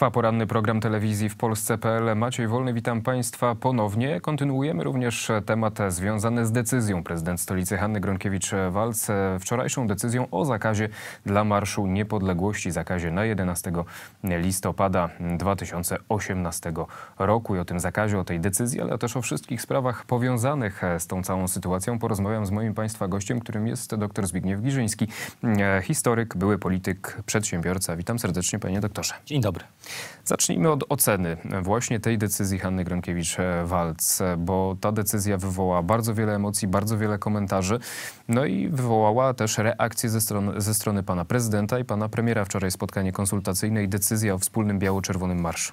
Trwa poranny program telewizji w Polsce.pl. Maciej Wolny, witam Państwa ponownie. Kontynuujemy również temat związany z decyzją prezydent stolicy Hanny Gronkiewicz-Walc. Wczorajszą decyzją o zakazie dla Marszu Niepodległości, zakazie na 11 listopada 2018 roku. I o tym zakazie, o tej decyzji, ale też o wszystkich sprawach powiązanych z tą całą sytuacją porozmawiam z moim Państwa gościem, którym jest dr Zbigniew Giżyński, historyk, były polityk, przedsiębiorca. Witam serdecznie, panie doktorze. Dzień dobry. Zacznijmy od oceny właśnie tej decyzji Hanny Gronkiewicz-Walc, bo ta decyzja wywołała bardzo wiele emocji, bardzo wiele komentarzy, no i wywołała też reakcje ze strony, ze strony pana prezydenta i pana premiera. Wczoraj spotkanie konsultacyjne i decyzja o wspólnym biało-czerwonym marszu.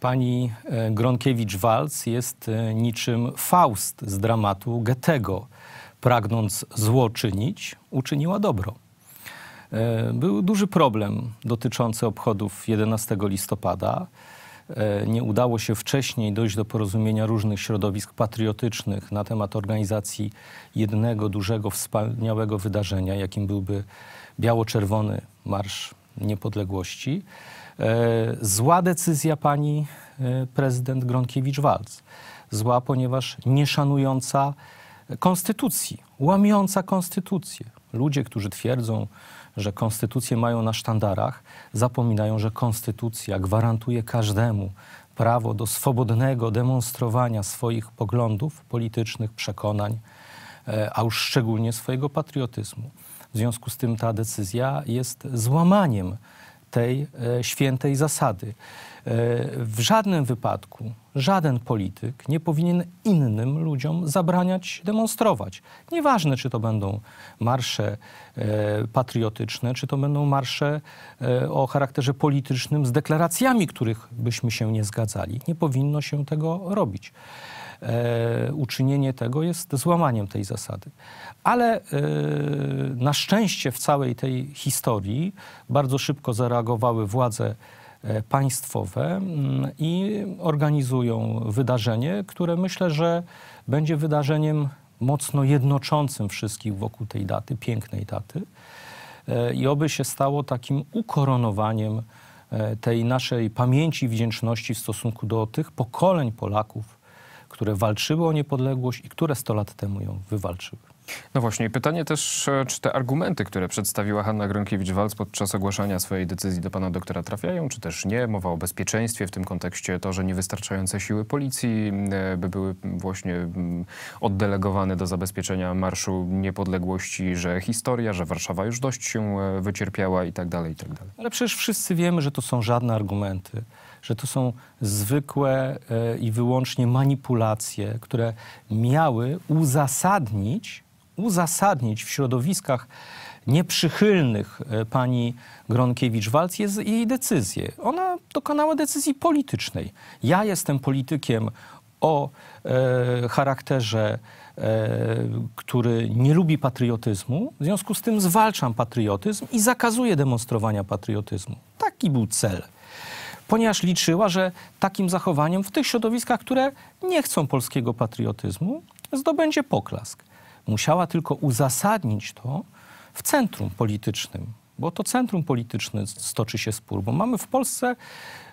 Pani e, Gronkiewicz-Walc jest e, niczym Faust z dramatu Goethego. Pragnąc zło czynić, uczyniła dobro. E, był duży problem dotyczący obchodów 11 listopada. E, nie udało się wcześniej dojść do porozumienia różnych środowisk patriotycznych na temat organizacji jednego dużego, wspaniałego wydarzenia, jakim byłby biało-czerwony Marsz Niepodległości. E, zła decyzja pani prezydent Gronkiewicz-Walc. Zła, ponieważ nieszanująca konstytucji, łamiąca konstytucję. Ludzie, którzy twierdzą, że Konstytucje mają na sztandarach, zapominają, że konstytucja gwarantuje każdemu prawo do swobodnego demonstrowania swoich poglądów politycznych, przekonań, e, a już szczególnie swojego patriotyzmu. W związku z tym ta decyzja jest złamaniem tej e, świętej zasady. E, w żadnym wypadku żaden polityk nie powinien innym ludziom zabraniać demonstrować. Nieważne, czy to będą marsze e, patriotyczne, czy to będą marsze o charakterze politycznym z deklaracjami, których byśmy się nie zgadzali. Nie powinno się tego robić. E, uczynienie tego jest złamaniem tej zasady. Ale e, na szczęście w całej tej historii bardzo szybko zareagowały władze e, państwowe mm, i organizują wydarzenie, które myślę, że będzie wydarzeniem mocno jednoczącym wszystkich wokół tej daty, pięknej daty. I oby się stało takim ukoronowaniem tej naszej pamięci i wdzięczności w stosunku do tych pokoleń Polaków, które walczyły o niepodległość i które 100 lat temu ją wywalczyły. No właśnie, pytanie też, e, czy te argumenty, które przedstawiła Hanna Gronkiewicz-Walc podczas ogłaszania swojej decyzji do pana doktora trafiają, czy też nie? Mowa o bezpieczeństwie, w tym kontekście to, że niewystarczające siły policji e, by były właśnie oddelegowane do zabezpieczenia Marszu Niepodległości, że historia, że Warszawa już dość się e, wycierpiała i tak dalej, i tak dalej. Ale przecież wszyscy wiemy, że to są żadne argumenty że to są zwykłe e, i wyłącznie manipulacje, które miały uzasadnić, uzasadnić w środowiskach nieprzychylnych e, pani Gronkiewicz-Walc jej decyzję. Ona dokonała decyzji politycznej. Ja jestem politykiem o e, charakterze, e, który nie lubi patriotyzmu, w związku z tym zwalczam patriotyzm i zakazuję demonstrowania patriotyzmu. Taki był cel ponieważ liczyła, że takim zachowaniem w tych środowiskach, które nie chcą polskiego patriotyzmu, zdobędzie poklask. Musiała tylko uzasadnić to w centrum politycznym, bo to centrum polityczne stoczy się spór, bo mamy w Polsce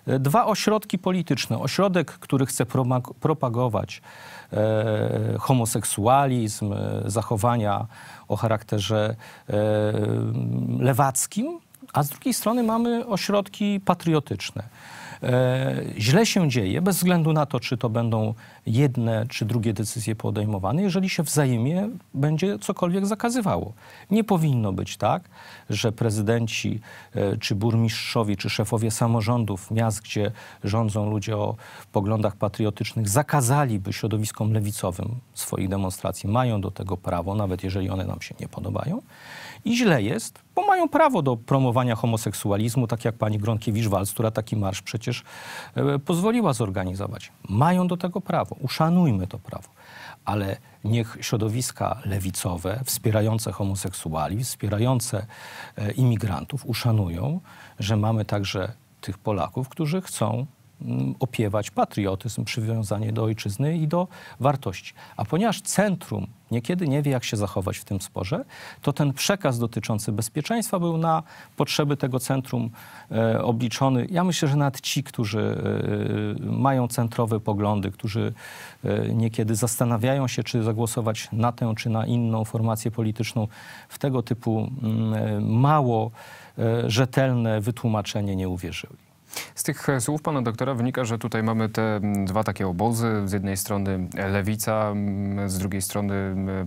e, dwa ośrodki polityczne. Ośrodek, który chce propagować e, homoseksualizm, e, zachowania o charakterze e, lewackim, a z drugiej strony mamy ośrodki patriotyczne. E, źle się dzieje, bez względu na to, czy to będą jedne czy drugie decyzje podejmowane, jeżeli się wzajemnie będzie cokolwiek zakazywało. Nie powinno być tak, że prezydenci, e, czy burmistrzowie, czy szefowie samorządów miast, gdzie rządzą ludzie o poglądach patriotycznych, zakazaliby środowiskom lewicowym swoich demonstracji. Mają do tego prawo, nawet jeżeli one nam się nie podobają. I źle jest, bo mają prawo do promowania homoseksualizmu, tak jak pani Gronkiewicz-Walc, która taki marsz przeciw przecież e, pozwoliła zorganizować. Mają do tego prawo, uszanujmy to prawo. Ale niech środowiska lewicowe, wspierające homoseksuali, wspierające e, imigrantów uszanują, że mamy także tych Polaków, którzy chcą Mm, opiewać patriotyzm, przywiązanie do ojczyzny i do wartości. A ponieważ centrum niekiedy nie wie, jak się zachować w tym sporze, to ten przekaz dotyczący bezpieczeństwa był na potrzeby tego centrum e, obliczony. Ja myślę, że nawet ci, którzy e, mają centrowe poglądy, którzy e, niekiedy zastanawiają się, czy zagłosować na tę czy na inną formację polityczną, w tego typu mm, e, mało e, rzetelne wytłumaczenie nie uwierzyli. Z tych e, słów pana doktora wynika, że tutaj mamy te dwa takie obozy. Z jednej strony lewica, z drugiej strony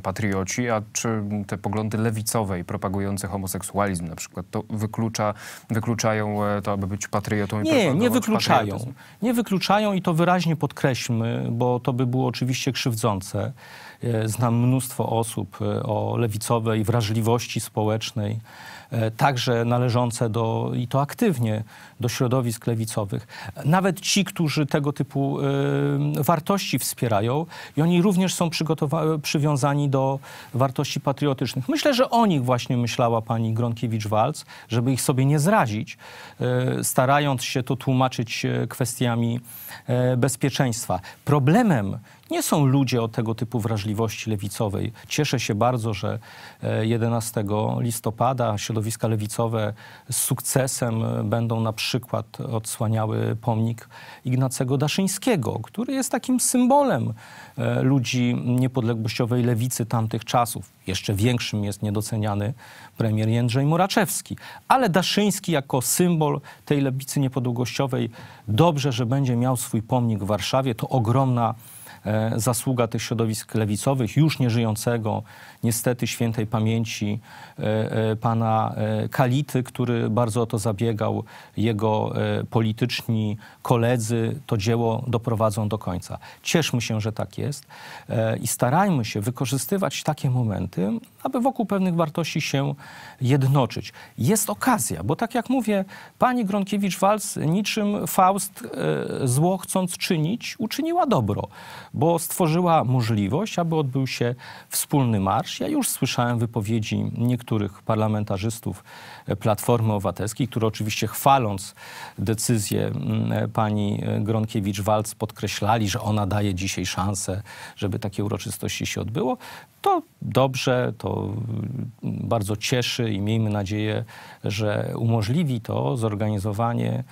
patrioci. A czy te poglądy lewicowe i propagujące homoseksualizm na przykład, to wyklucza, wykluczają e, to, aby być patriotą? Nie, nie wykluczają. Patriotyzm? Nie wykluczają i to wyraźnie podkreślmy, bo to by było oczywiście krzywdzące. E, znam mnóstwo osób o lewicowej wrażliwości społecznej, E, także należące do, i to aktywnie, do środowisk lewicowych. Nawet ci, którzy tego typu e, wartości wspierają i oni również są przywiązani do wartości patriotycznych. Myślę, że o nich właśnie myślała pani Gronkiewicz-Walc, żeby ich sobie nie zrazić, e, starając się to tłumaczyć kwestiami bezpieczeństwa. Problemem nie są ludzie o tego typu wrażliwości lewicowej. Cieszę się bardzo, że 11 e, listopada środowiska lewicowe z sukcesem e, będą na przykład odsłaniały pomnik Ignacego Daszyńskiego, który jest takim symbolem e, ludzi niepodległościowej lewicy tamtych czasów. Jeszcze większym jest niedoceniany premier Jędrzej Moraczewski. Ale Daszyński jako symbol tej lewicy niepodległościowej dobrze, że będzie miał swój pomnik w Warszawie. To ogromna E, zasługa tych środowisk lewicowych, już nieżyjącego, niestety świętej pamięci e, e, pana Kality, który bardzo o to zabiegał. Jego polityczni koledzy to dzieło doprowadzą do końca. Cieszmy się, że tak jest i starajmy się wykorzystywać takie momenty, aby wokół pewnych wartości się jednoczyć. Jest okazja, bo tak jak mówię, pani Gronkiewicz-Walc niczym Faust e, zło chcąc czynić, uczyniła dobro, bo stworzyła możliwość, aby odbył się wspólny marsz. Ja już słyszałem wypowiedzi niektórych parlamentarzystów e, Platformy Obywatelskiej, które oczywiście chwaląc decyzję e, pani Gronkiewicz-Walc podkreślali, że ona daje dzisiaj szansę, żeby takie uroczystości się odbyło. To dobrze, to to bardzo cieszy i miejmy nadzieję, że umożliwi to zorganizowanie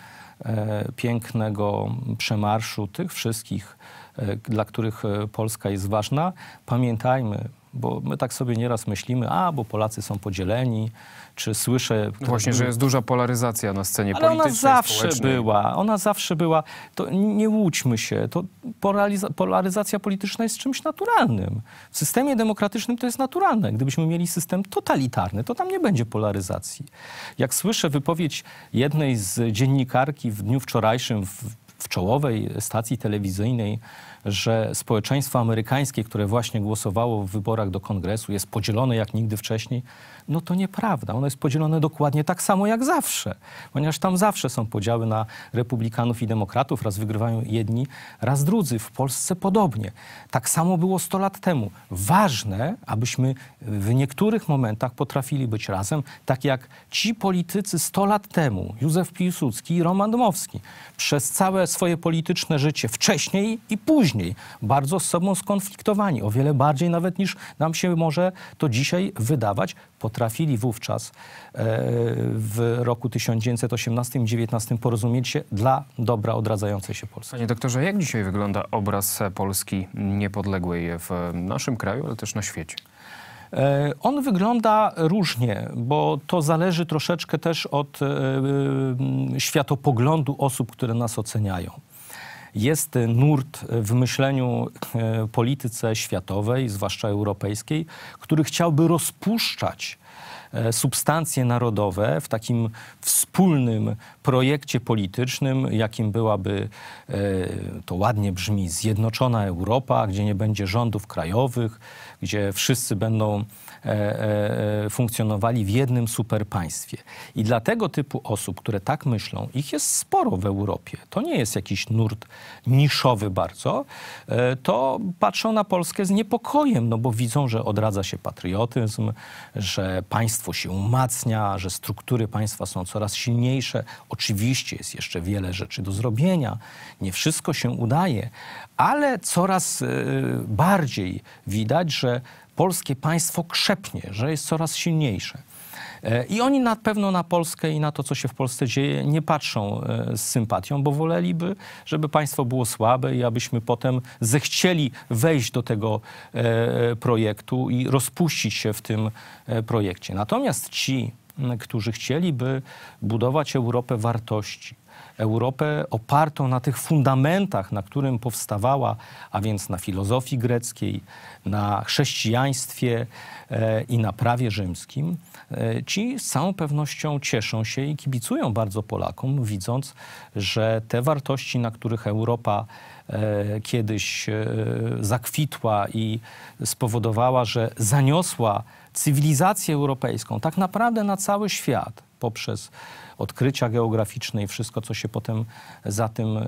e, pięknego przemarszu tych wszystkich, e, dla których e, Polska jest ważna. Pamiętajmy, bo my tak sobie nieraz myślimy, a bo Polacy są podzieleni, czy słyszę... właśnie, że jest duża polaryzacja na scenie ale politycznej, ona zawsze była, ona zawsze była. To nie łudźmy się, to polaryzacja polityczna jest czymś naturalnym. W systemie demokratycznym to jest naturalne. Gdybyśmy mieli system totalitarny, to tam nie będzie polaryzacji. Jak słyszę wypowiedź jednej z dziennikarki w dniu wczorajszym w, w czołowej stacji telewizyjnej, że społeczeństwo amerykańskie, które właśnie głosowało w wyborach do kongresu, jest podzielone jak nigdy wcześniej, no to nieprawda. Ono jest podzielone dokładnie tak samo jak zawsze, ponieważ tam zawsze są podziały na republikanów i demokratów. Raz wygrywają jedni, raz drudzy. W Polsce podobnie. Tak samo było 100 lat temu. Ważne, abyśmy w niektórych momentach potrafili być razem, tak jak ci politycy 100 lat temu, Józef Piłsudski i Roman Dmowski, przez całe swoje polityczne życie wcześniej i później, bardzo z sobą skonfliktowani, o wiele bardziej nawet niż nam się może to dzisiaj wydawać, potrafili wówczas e, w roku 1918-19 porozumieć się dla dobra odradzającej się Polski. Panie doktorze, jak dzisiaj wygląda obraz Polski niepodległej w naszym kraju, ale też na świecie? E, on wygląda różnie, bo to zależy troszeczkę też od e, światopoglądu osób, które nas oceniają. Jest nurt w myśleniu e, polityce światowej, zwłaszcza europejskiej, który chciałby rozpuszczać e, substancje narodowe w takim wspólnym projekcie politycznym, jakim byłaby, e, to ładnie brzmi, zjednoczona Europa, gdzie nie będzie rządów krajowych, gdzie wszyscy będą e, e, e, funkcjonowali w jednym superpaństwie. I dla tego typu osób, które tak myślą, ich jest sporo w Europie. To nie jest jakiś nurt niszowy bardzo. To patrzą na Polskę z niepokojem, no bo widzą, że odradza się patriotyzm, że państwo się umacnia, że struktury państwa są coraz silniejsze. Oczywiście jest jeszcze wiele rzeczy do zrobienia, nie wszystko się udaje, ale coraz bardziej widać, że że polskie państwo krzepnie, że jest coraz silniejsze. E, I oni na pewno na Polskę i na to, co się w Polsce dzieje, nie patrzą e, z sympatią, bo woleliby, żeby państwo było słabe i abyśmy potem zechcieli wejść do tego e, projektu i rozpuścić się w tym projekcie. Natomiast ci, którzy chcieliby budować Europę wartości, Europę opartą na tych fundamentach, na którym powstawała, a więc na filozofii greckiej, na chrześcijaństwie e, i na prawie rzymskim, e, ci z całą pewnością cieszą się i kibicują bardzo Polakom, widząc, że te wartości, na których Europa e, kiedyś zakwitła i spowodowała, że zaniosła cywilizację europejską tak naprawdę na cały świat poprzez odkrycia geograficzne i wszystko, co się potem za tym e,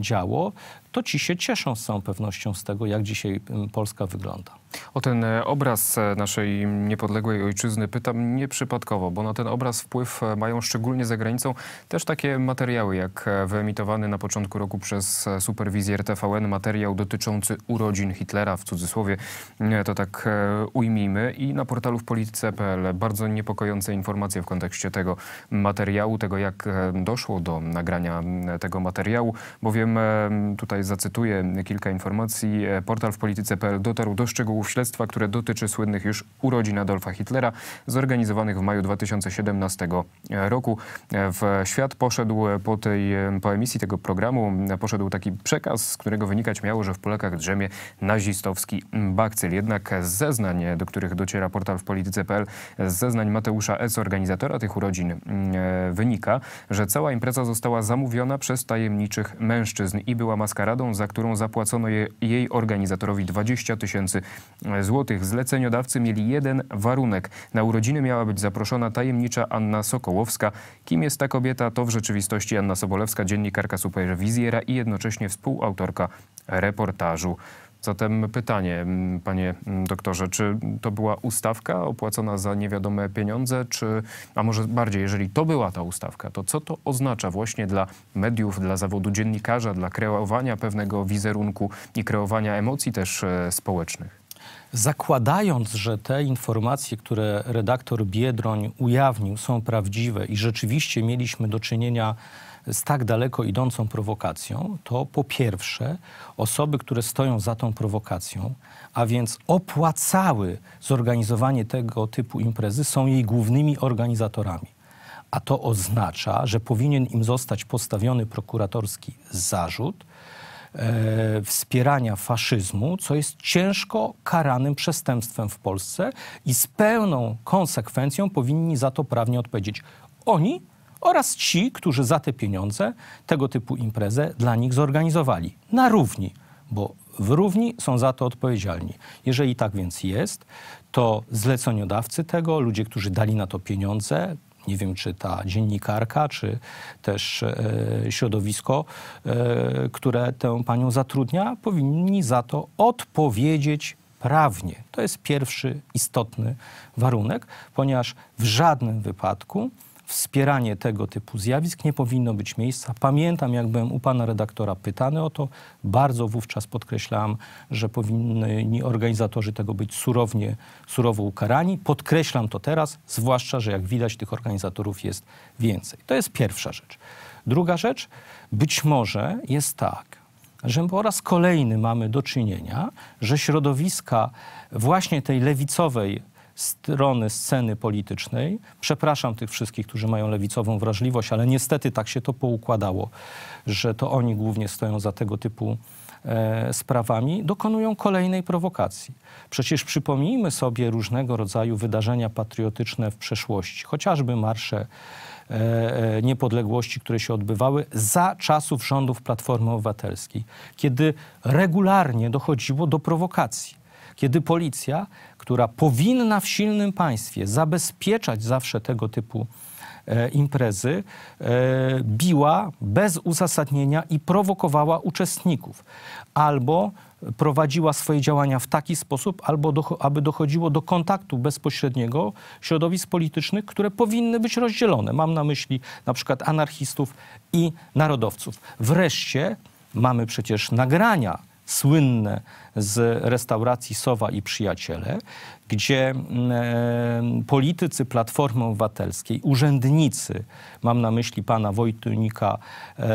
działo, to ci się cieszą z całą pewnością z tego, jak dzisiaj Polska wygląda. O ten e, obraz e, naszej niepodległej ojczyzny pytam nieprzypadkowo, bo na ten obraz wpływ e, mają szczególnie za granicą też takie materiały, jak wyemitowany na początku roku przez superwizjer TVN materiał dotyczący urodzin Hitlera, w cudzysłowie to tak ujmijmy, i na portalu w polityce.pl bardzo niepokojące informacje w kontekście tego materiału, tego jak doszło do nagrania tego materiału, bowiem tutaj tutaj zacytuję kilka informacji. E, portal w polityce.pl dotarł do szczegółów śledztwa, które dotyczy słynnych już urodzin Adolfa Hitlera, zorganizowanych w maju 2017 e, roku. E, w świat poszedł po, tej, po emisji tego programu poszedł taki przekaz, z którego wynikać miało, że w Polakach drzemie nazistowski bakcyl. Jednak z zeznań, do których dociera portal w polityce.pl, z zeznań Mateusza S., organizatora tych urodzin, wynika, że cała impreza została zamówiona przez tajemniczych mężczyzn i była maskara za którą zapłacono je, jej organizatorowi 20 tysięcy e, złotych. Zleceniodawcy mieli jeden warunek. Na urodziny miała być zaproszona tajemnicza Anna Sokołowska. Kim jest ta kobieta? To w rzeczywistości Anna Sobolewska, dziennikarka Superwizjera i jednocześnie współautorka reportażu. Zatem pytanie, mm, panie mm, doktorze, czy to była ustawka opłacona za niewiadome pieniądze, czy, a może bardziej, jeżeli to była ta ustawka, to co to oznacza właśnie dla mediów, dla zawodu dziennikarza, dla kreowania pewnego wizerunku i kreowania emocji też e, społecznych? Zakładając, że te informacje, które redaktor Biedroń ujawnił, są prawdziwe i rzeczywiście mieliśmy do czynienia z z tak daleko idącą prowokacją, to po pierwsze osoby, które stoją za tą prowokacją, a więc opłacały zorganizowanie tego typu imprezy, są jej głównymi organizatorami. A to oznacza, że powinien im zostać postawiony prokuratorski zarzut, E, wspierania faszyzmu, co jest ciężko karanym przestępstwem w Polsce i z pełną konsekwencją powinni za to prawnie odpowiedzieć. Oni oraz ci, którzy za te pieniądze tego typu imprezę dla nich zorganizowali. Na równi, bo w równi są za to odpowiedzialni. Jeżeli tak więc jest, to zleceniodawcy tego, ludzie, którzy dali na to pieniądze, nie wiem, czy ta dziennikarka, czy też e, środowisko, e, które tę panią zatrudnia, powinni za to odpowiedzieć prawnie. To jest pierwszy istotny warunek, ponieważ w żadnym wypadku wspieranie tego typu zjawisk nie powinno być miejsca. Pamiętam, jak byłem u pana redaktora pytany o to, bardzo wówczas podkreślałem, że powinni organizatorzy tego być surownie, surowo ukarani. Podkreślam to teraz, zwłaszcza, że jak widać tych organizatorów jest więcej. To jest pierwsza rzecz. Druga rzecz, być może jest tak, że po raz kolejny mamy do czynienia, że środowiska właśnie tej lewicowej strony sceny politycznej. Przepraszam tych wszystkich, którzy mają lewicową wrażliwość, ale niestety tak się to poukładało, że to oni głównie stoją za tego typu e, sprawami, dokonują kolejnej prowokacji. Przecież przypomnijmy sobie różnego rodzaju wydarzenia patriotyczne w przeszłości, chociażby marsze e, e niepodległości, które się odbywały za czasów rządów Platformy Obywatelskiej, kiedy regularnie dochodziło do prowokacji kiedy policja, która powinna w silnym państwie zabezpieczać zawsze tego typu e, imprezy, e, biła bez uzasadnienia i prowokowała uczestników. Albo prowadziła swoje działania w taki sposób, albo do, aby dochodziło do kontaktu bezpośredniego środowisk politycznych, które powinny być rozdzielone. Mam na myśli na przykład anarchistów i narodowców. Wreszcie mamy przecież nagrania słynne z restauracji Sowa i Przyjaciele, gdzie mm, e, politycy Platformy Obywatelskiej, urzędnicy, mam na myśli pana Wojtunika, e,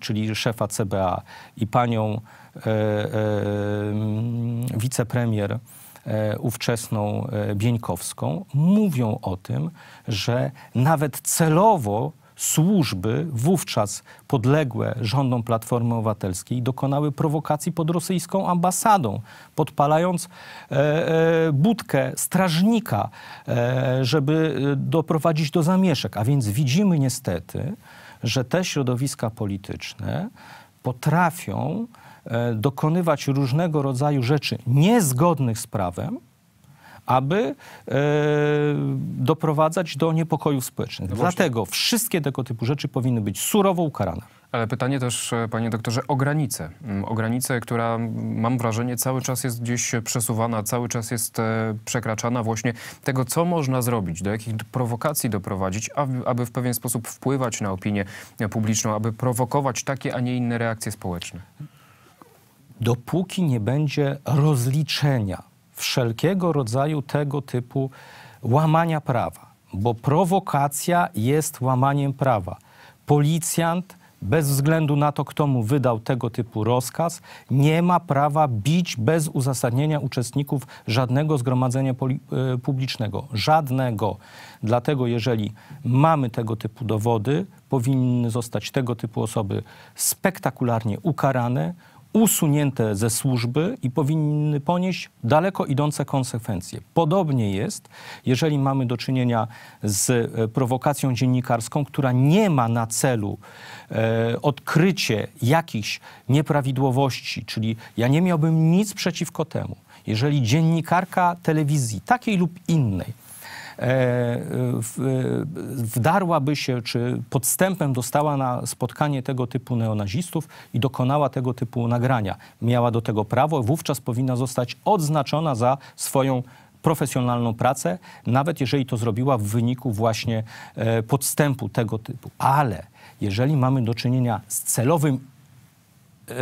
czyli szefa CBA i panią e, wicepremier ówczesną Bieńkowską, mówią o tym, że nawet celowo służby wówczas podległe rządom Platformy Obywatelskiej dokonały prowokacji pod rosyjską ambasadą, podpalając e, e, budkę strażnika, e, żeby e, doprowadzić do zamieszek. A więc widzimy niestety, że te środowiska polityczne potrafią e, dokonywać różnego rodzaju rzeczy niezgodnych z prawem, aby e, doprowadzać do niepokojów społecznych. No Dlatego wszystkie tego typu rzeczy powinny być surowo ukarane. Ale pytanie też, e, panie doktorze, o granicę. Mm, o granicę, która mam wrażenie cały czas jest gdzieś e, przesuwana, cały czas jest przekraczana właśnie tego, co można zrobić, do jakich prowokacji doprowadzić, aby w pewien sposób wpływać na opinię publiczną, aby prowokować takie, a nie inne reakcje społeczne. Dopóki nie będzie rozliczenia wszelkiego rodzaju tego typu łamania prawa, bo prowokacja jest łamaniem prawa. Policjant, bez względu na to, kto mu wydał tego typu rozkaz, nie ma prawa bić bez uzasadnienia uczestników żadnego zgromadzenia e, publicznego. Żadnego. Dlatego, jeżeli mamy tego typu dowody, powinny zostać tego typu osoby spektakularnie ukarane, usunięte ze służby i powinny ponieść daleko idące konsekwencje. Podobnie jest, jeżeli mamy do czynienia z e, prowokacją dziennikarską, która nie ma na celu e, odkrycie jakichś nieprawidłowości, czyli ja nie miałbym nic przeciwko temu. Jeżeli dziennikarka telewizji takiej lub innej E, wdarłaby się, czy podstępem dostała na spotkanie tego typu neonazistów i dokonała tego typu nagrania. Miała do tego prawo, wówczas powinna zostać odznaczona za swoją profesjonalną pracę, nawet jeżeli to zrobiła w wyniku właśnie e, podstępu tego typu. Ale jeżeli mamy do czynienia z celowym e,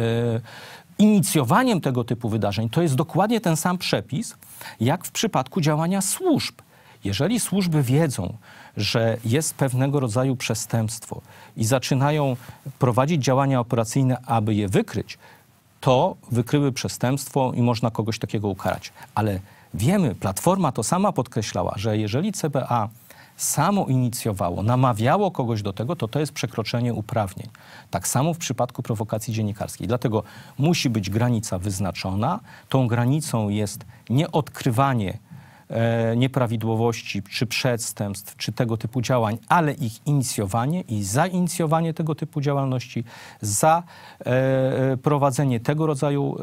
inicjowaniem tego typu wydarzeń, to jest dokładnie ten sam przepis, jak w przypadku działania służb. Jeżeli służby wiedzą, że jest pewnego rodzaju przestępstwo i zaczynają prowadzić działania operacyjne, aby je wykryć, to wykryły przestępstwo i można kogoś takiego ukarać. Ale wiemy, Platforma to sama podkreślała, że jeżeli CBA samo inicjowało, namawiało kogoś do tego, to to jest przekroczenie uprawnień. Tak samo w przypadku prowokacji dziennikarskiej. Dlatego musi być granica wyznaczona. Tą granicą jest nieodkrywanie E, nieprawidłowości, czy przestępstw, czy tego typu działań, ale ich inicjowanie i zainicjowanie tego typu działalności, za e, e, prowadzenie tego rodzaju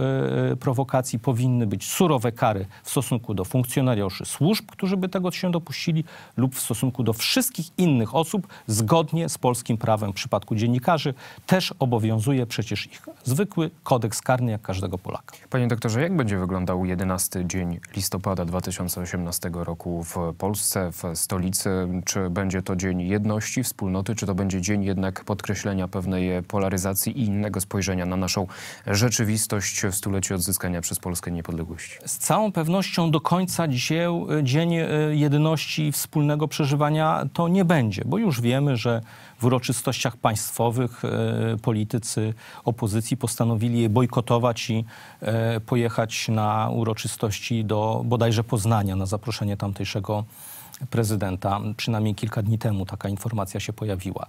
prowokacji powinny być surowe kary w stosunku do funkcjonariuszy służb, którzy by tego się dopuścili, lub w stosunku do wszystkich innych osób zgodnie z polskim prawem. W przypadku dziennikarzy też obowiązuje przecież ich zwykły kodeks karny, jak każdego Polaka. Panie doktorze, jak będzie wyglądał 11 dzień listopada 2018? 2018 roku w Polsce, w stolicy. Czy będzie to dzień jedności, wspólnoty, czy to będzie dzień jednak podkreślenia pewnej polaryzacji i innego spojrzenia na naszą rzeczywistość w stuleciu odzyskania przez Polskę niepodległości? Z całą pewnością do końca dzieł, e, dzień e, jedności i wspólnego przeżywania to nie będzie, bo już wiemy, że w uroczystościach państwowych e, politycy opozycji postanowili je bojkotować i e, pojechać na uroczystości do bodajże Poznania na zaproszenie tamtejszego prezydenta. Przynajmniej kilka dni temu taka informacja się pojawiła.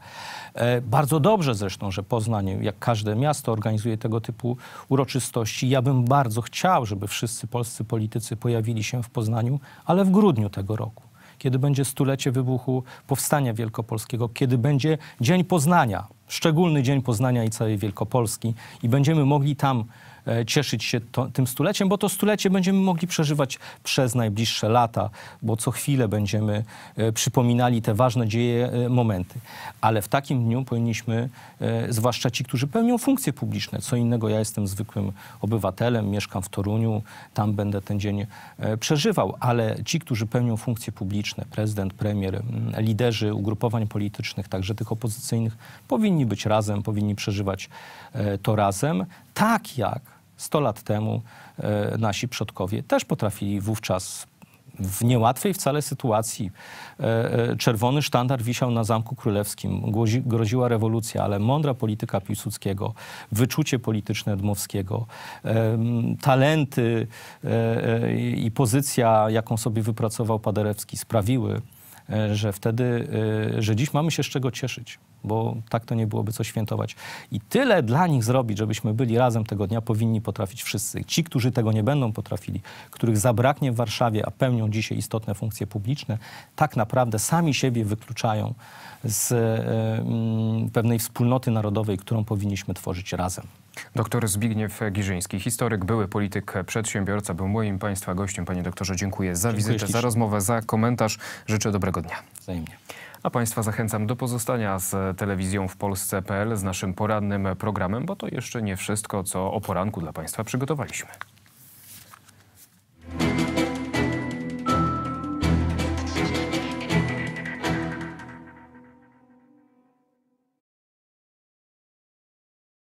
E, bardzo dobrze zresztą, że Poznań, jak każde miasto, organizuje tego typu uroczystości. Ja bym bardzo chciał, żeby wszyscy polscy politycy pojawili się w Poznaniu, ale w grudniu tego roku kiedy będzie stulecie wybuchu Powstania Wielkopolskiego, kiedy będzie Dzień Poznania, szczególny Dzień Poznania i całej Wielkopolski i będziemy mogli tam E, cieszyć się to, tym stuleciem, bo to stulecie będziemy mogli przeżywać przez najbliższe lata, bo co chwilę będziemy e, przypominali te ważne dzieje, e, momenty. Ale w takim dniu powinniśmy, zwłaszcza ci, którzy pełnią funkcje publiczne, co innego ja jestem zwykłym obywatelem, mieszkam w Toruniu, tam będę ten dzień przeżywał, ale ci, którzy pełnią funkcje publiczne, prezydent, premier, liderzy ugrupowań politycznych, także tych opozycyjnych, powinni być razem, powinni przeżywać to razem, tak jak 100 lat temu e, nasi przodkowie też potrafili wówczas w niełatwej wcale sytuacji. E, e, czerwony sztandar wisiał na Zamku Królewskim, groziła rewolucja, ale mądra polityka Piłsudskiego, wyczucie polityczne Dmowskiego, talenty i pozycja, jaką sobie wypracował Paderewski sprawiły, E, że wtedy, e, że dziś mamy się z czego cieszyć, bo tak to nie byłoby co świętować. I tyle dla nich zrobić, żebyśmy byli razem tego dnia, powinni potrafić wszyscy. Ci, którzy tego nie będą potrafili, których zabraknie w Warszawie, a pełnią dzisiaj istotne funkcje publiczne, tak naprawdę sami siebie wykluczają z e, pewnej wspólnoty narodowej, którą powinniśmy tworzyć razem. Doktor Zbigniew Giżyński, historyk, były polityk, przedsiębiorca, był moim Państwa gościem. Panie doktorze, dziękuję za dziękuję wizytę, za rozmowę, za komentarz. Życzę dobrego dnia. Wzajemnie. A Państwa zachęcam do pozostania z telewizją w Polsce.pl, z naszym porannym programem, bo to jeszcze nie wszystko, co o poranku dla Państwa przygotowaliśmy.